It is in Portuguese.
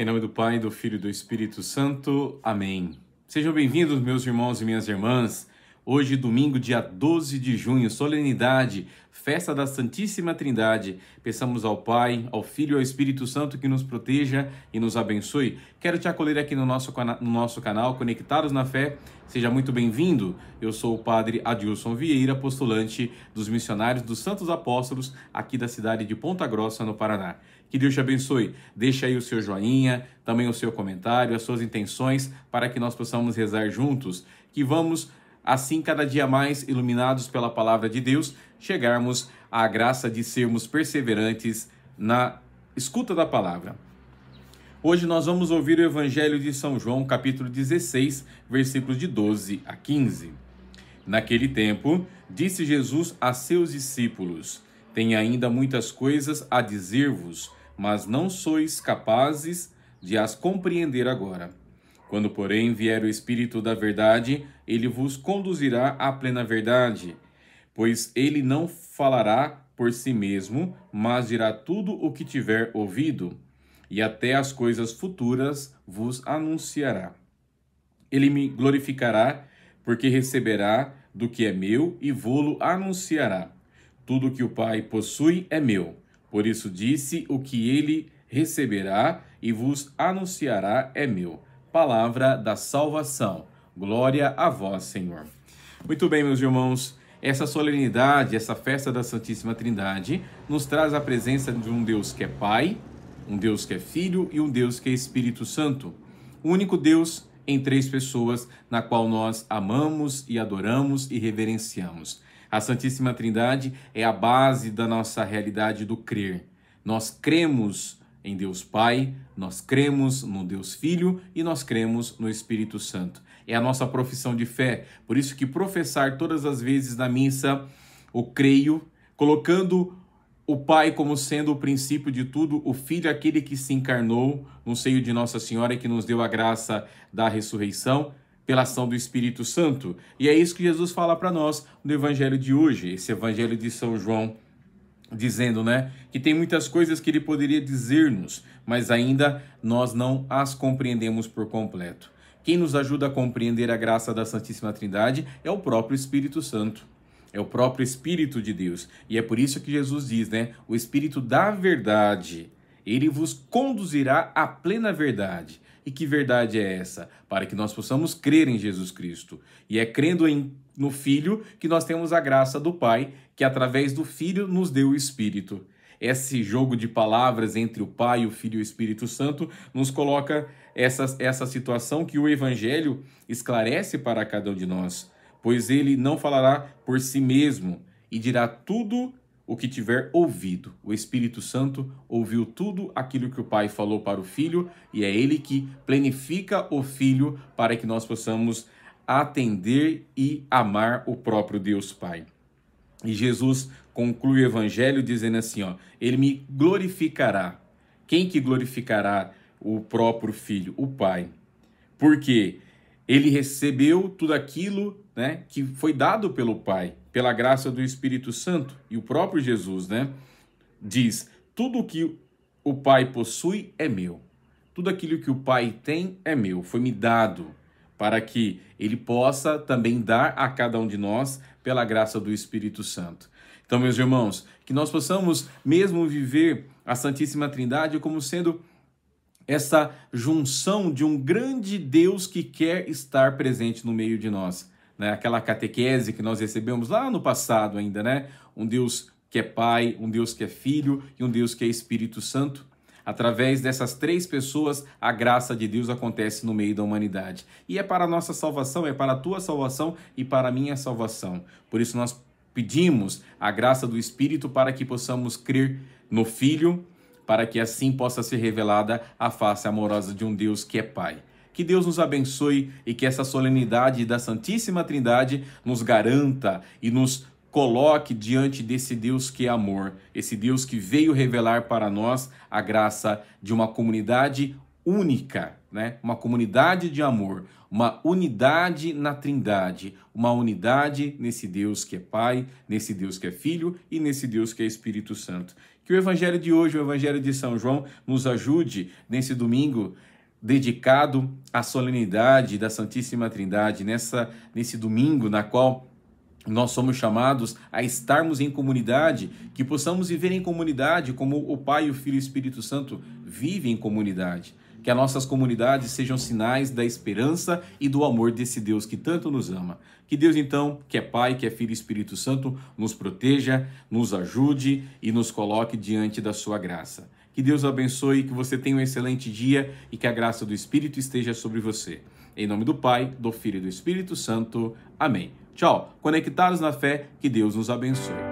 Em nome do Pai, do Filho e do Espírito Santo. Amém. Sejam bem-vindos, meus irmãos e minhas irmãs. Hoje, domingo, dia 12 de junho, solenidade, festa da Santíssima Trindade. Peçamos ao Pai, ao Filho e ao Espírito Santo que nos proteja e nos abençoe. Quero te acolher aqui no nosso, no nosso canal Conectados na Fé. Seja muito bem-vindo. Eu sou o Padre Adilson Vieira, postulante dos Missionários dos Santos Apóstolos, aqui da cidade de Ponta Grossa, no Paraná. Que Deus te abençoe. Deixa aí o seu joinha, também o seu comentário, as suas intenções, para que nós possamos rezar juntos. Que vamos assim cada dia mais iluminados pela palavra de Deus, chegarmos à graça de sermos perseverantes na escuta da palavra. Hoje nós vamos ouvir o Evangelho de São João, capítulo 16, versículos de 12 a 15. Naquele tempo, disse Jesus a seus discípulos: Tenho ainda muitas coisas a dizer-vos, mas não sois capazes de as compreender agora. Quando, porém, vier o Espírito da Verdade, ele vos conduzirá à plena verdade. Pois ele não falará por si mesmo, mas dirá tudo o que tiver ouvido, e até as coisas futuras vos anunciará. Ele me glorificará, porque receberá do que é meu e vô-lo anunciará. Tudo que o Pai possui é meu. Por isso disse: o que ele receberá e vos anunciará é meu palavra da salvação. Glória a vós, Senhor. Muito bem, meus irmãos, essa solenidade, essa festa da Santíssima Trindade, nos traz a presença de um Deus que é Pai, um Deus que é Filho e um Deus que é Espírito Santo. O único Deus em três pessoas, na qual nós amamos e adoramos e reverenciamos. A Santíssima Trindade é a base da nossa realidade do crer. Nós cremos em Deus Pai, nós cremos no Deus Filho e nós cremos no Espírito Santo. É a nossa profissão de fé. Por isso que professar todas as vezes na missa o creio, colocando o Pai como sendo o princípio de tudo, o Filho é aquele que se encarnou no seio de Nossa Senhora e que nos deu a graça da ressurreição pela ação do Espírito Santo. E é isso que Jesus fala para nós no evangelho de hoje, esse evangelho de São João dizendo, né, que tem muitas coisas que ele poderia dizer-nos, mas ainda nós não as compreendemos por completo. Quem nos ajuda a compreender a graça da Santíssima Trindade é o próprio Espírito Santo. É o próprio Espírito de Deus. E é por isso que Jesus diz, né? O Espírito da verdade. Ele vos conduzirá à plena verdade. E que verdade é essa? Para que nós possamos crer em Jesus Cristo. E é crendo em, no Filho que nós temos a graça do Pai, que através do Filho nos deu o Espírito. Esse jogo de palavras entre o Pai, o Filho e o Espírito Santo nos coloca essa, essa situação que o Evangelho esclarece para cada um de nós, pois ele não falará por si mesmo e dirá tudo o que tiver ouvido. O Espírito Santo ouviu tudo aquilo que o Pai falou para o Filho e é ele que planifica o Filho para que nós possamos atender e amar o próprio Deus Pai. E Jesus conclui o evangelho dizendo assim, ó: Ele me glorificará. Quem que glorificará o próprio filho, o Pai? Porque ele recebeu tudo aquilo né, que foi dado pelo Pai, pela graça do Espírito Santo. E o próprio Jesus né, diz: Tudo que o Pai possui é meu, tudo aquilo que o Pai tem é meu, foi me dado, para que ele possa também dar a cada um de nós pela graça do Espírito Santo. Então, meus irmãos, que nós possamos mesmo viver a Santíssima Trindade como sendo essa junção de um grande Deus que quer estar presente no meio de nós. Né? Aquela catequese que nós recebemos lá no passado ainda, né? Um Deus que é Pai, um Deus que é Filho e um Deus que é Espírito Santo. Através dessas três pessoas, a graça de Deus acontece no meio da humanidade. E é para a nossa salvação, é para a tua salvação e para a minha salvação. Por isso nós pedimos a graça do Espírito para que possamos crer no Filho, para que assim possa ser revelada a face amorosa de um Deus que é Pai. Que Deus nos abençoe e que essa solenidade da Santíssima Trindade nos garanta e nos coloque diante desse Deus que é amor, esse Deus que veio revelar para nós a graça de uma comunidade única, né? uma comunidade de amor, uma unidade na Trindade, uma unidade nesse Deus que é Pai, nesse Deus que é Filho e nesse Deus que é Espírito Santo. Que o Evangelho de hoje, o Evangelho de São João, nos ajude nesse domingo dedicado à solenidade da Santíssima Trindade, nessa, nesse domingo na qual nós somos chamados a estarmos em comunidade, que possamos viver em comunidade como o Pai, o Filho e o Espírito Santo vivem em comunidade. Que as nossas comunidades sejam sinais da esperança e do amor desse Deus que tanto nos ama. Que Deus, então, que é Pai, que é Filho e Espírito Santo, nos proteja, nos ajude e nos coloque diante da sua graça. Que Deus abençoe, que você tenha um excelente dia e que a graça do Espírito esteja sobre você. Em nome do Pai, do Filho e do Espírito Santo. Amém. Tchau. Conectados na fé, que Deus nos abençoe.